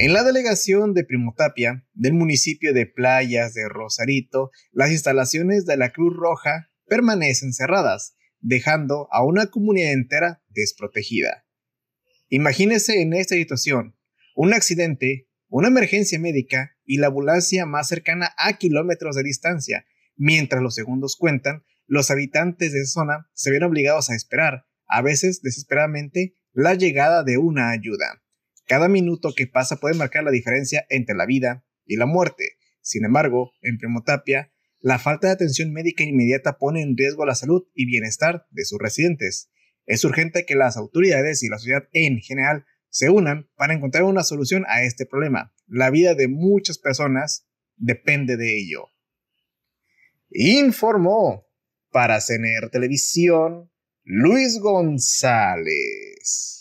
En la delegación de Primotapia del municipio de Playas de Rosarito, las instalaciones de la Cruz Roja permanecen cerradas, dejando a una comunidad entera desprotegida. Imagínese en esta situación, un accidente, una emergencia médica y la ambulancia más cercana a kilómetros de distancia. Mientras los segundos cuentan, los habitantes de esa zona se ven obligados a esperar, a veces desesperadamente, la llegada de una ayuda. Cada minuto que pasa puede marcar la diferencia entre la vida y la muerte. Sin embargo, en Primotapia, la falta de atención médica inmediata pone en riesgo la salud y bienestar de sus residentes. Es urgente que las autoridades y la sociedad en general se unan para encontrar una solución a este problema. La vida de muchas personas depende de ello. Informó para CNR Televisión Luis González.